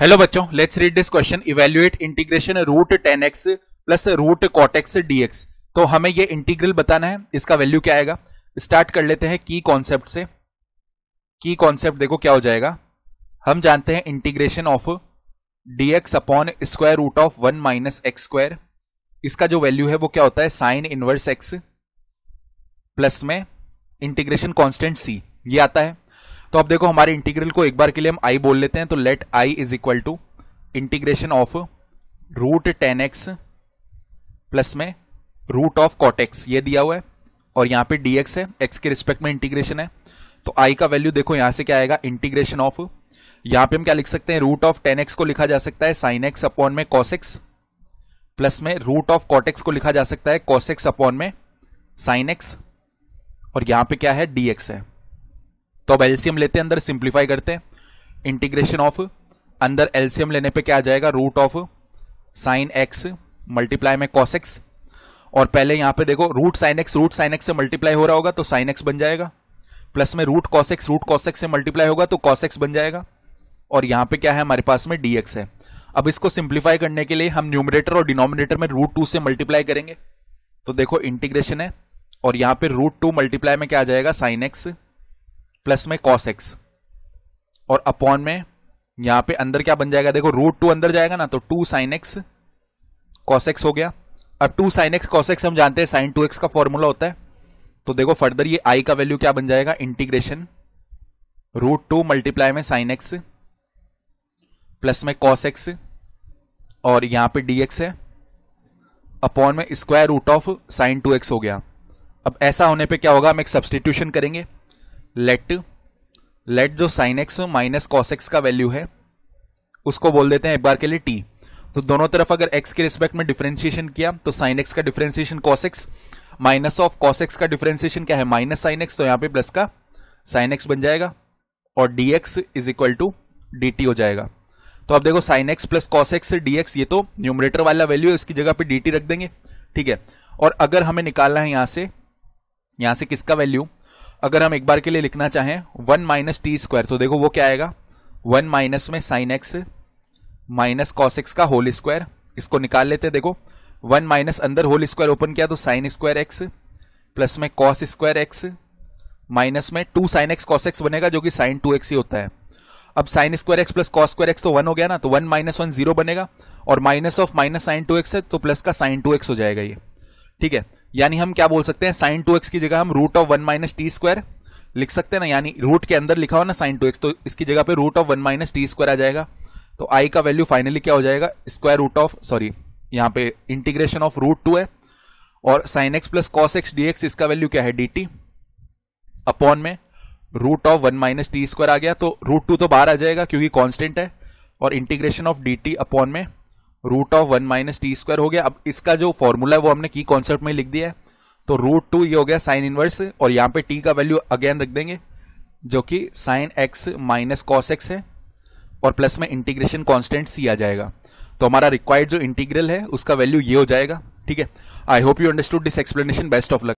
hello बच्चों let's read this question evaluate integration root tan x plus root cot x dx तो हमें ये integral बताना है इसका वैल्यू क्या आएगा स्टार्ट कर लेते हैं की कॉन्सेप्ट से की कॉन्सेप्ट देखो क्या हो जाएगा हम जानते हैं integration of dx upon square root of one minus x square इसका जो वैल्यू है वो क्या होता है साइन इनवर्स एक्स प्लस में इंटीग्रेशन कॉन्स्टेंट सी ये आता है तो अब देखो हमारे इंटीग्रल को एक बार के लिए हम आई बोल लेते हैं तो let I is equal to integration of root tan x plus में रूट ऑफ कॉटेक्स ये दिया हुआ है और यहां पे dx है x के रिस्पेक्ट में इंटीग्रेशन है तो i का वैल्यू देखो यहां से क्या आएगा इंटीग्रेशन ऑफ यहां पे हम क्या लिख सकते हैं रूट ऑफ टेन एक्स को लिखा जा सकता है साइन एक्स अपॉन में कॉस एक्स प्लस में रूट ऑफ कॉटेक्स को लिखा जा सकता है कॉस एक्स अपॉन में साइन एक्स और यहां पे क्या है dx है तो अब एल्सियम लेते हैं अंदर सिंप्लीफाई करते हैं इंटीग्रेशन ऑफ अंदर एल्सियम लेने पे क्या आ जाएगा root of sine x multiply में कॉस एक्स और पहले यहां पे देखो root sine x root sine x से मल्टीप्लाई हो रहा होगा तो साइन एक्स बन जाएगा प्लस में root cos x root cos x से मल्टीप्लाई होगा तो कॉस एक्स बन जाएगा और यहां पे क्या है हमारे पास में डीएक्स है अब इसको सिंप्लीफाई करने के लिए हम न्यूमरेटर और डिनोमिनेटर में रूट टू से मल्टीप्लाई करेंगे तो देखो इंटीग्रेशन है और यहां पे रूट टू मल्टीप्लाई में क्या आ जाएगा साइन एक्स प्लस में कॉस एक्स और अपॉन में यहां पे अंदर क्या बन जाएगा देखो रूट टू अंदर जाएगा ना तो two sine x cos x हो गया अब two sine x cos x हम जानते हैं साइन टू एक्स का फॉर्मूला होता है तो देखो फर्दर ये आई का वैल्यू क्या बन जाएगा इंटीग्रेशन रूट टू मल्टीप्लाई में साइन एक्स प्लस में कॉस एक्स और यहां पे डी एक्स है अपॉन में square root of sine two x हो गया अब ऐसा होने पे क्या होगा हम एक सब्सटीट्यूशन करेंगे लेट लेट जो sine x minus cos x का वैल्यू है उसको बोल देते हैं एक बार के लिए टी तो दोनों तरफ अगर एक्स के रिस्पेक्ट में डिफ्रेंशिएशन किया तो साइन एक्स का differentiation cos x minus of cos x का डिफ्रेंशिएशन क्या है माइनस साइन एक्स तो यहाँ पे प्लस का साइन एक्स बन जाएगा और d x is equal to d t हो जाएगा तो आप देखो sine x plus cos x d x ये तो न्यूमरेटर वाला वैल्यू है उसकी जगह पे डी टी रख देंगे ठीक है और अगर हमें निकालना है यहाँ से यहाँ से किसका वैल्यू अगर हम एक बार के लिए लिखना चाहें वन माइनस टी स्क्वायर तो देखो वो क्या आएगा वन माइनस में sine x minus cos x का होल स्क्वायर इसको निकाल लेते देखो वन माइनस अंदर होल स्क्वायर ओपन किया तो साइन स्क्वायर एक्स प्लस में कॉस स्क्वायर एक्स माइनस में two sine x cos x बनेगा जो कि साइन टू एक्स ही होता है अब sine square x plus cos square x तो वन हो गया ना तो वन माइनस वन जीरो बनेगा और minus of minus sine two x है तो प्लस का साइन टू एक्स हो जाएगा ये ठीक है यानी हम क्या बोल सकते हैं साइन टू एक्स की जगह हम root of one minus t square लिख सकते हैं ना यानी रूट के अंदर लिखा हो ना साइन टू एक्स तो इसकी जगह पे root of one minus t square आ जाएगा तो आई का वैल्यू फाइनली क्या हो जाएगा स्क्वायर रूट ऑफ सॉरी यहाँ पे इंटीग्रेशन ऑफ रूट टू है और sine x plus cos x d x इसका वैल्यू क्या है डी टी अपॉन में root of one minus t square आ गया तो रूट टू तो बाहर आ जाएगा क्योंकि कॉन्स्टेंट है और integration of d t upon में root of one minus t square हो गया अब इसका जो फॉर्मूला है वो हमने की कॉन्सेप्ट में लिख दिया है तो रूट टू ये हो गया साइन इनवर्स और यहाँ पे टी का वैल्यू अगेन रख देंगे जो कि sine x minus cos x है और प्लस में इंटीग्रेशन कॉन्स्टेंट सी आ जाएगा तो हमारा रिक्वायर्ड जो इंटीग्रल है उसका वैल्यू ये हो जाएगा ठीक है I hope you understood this explanation best of luck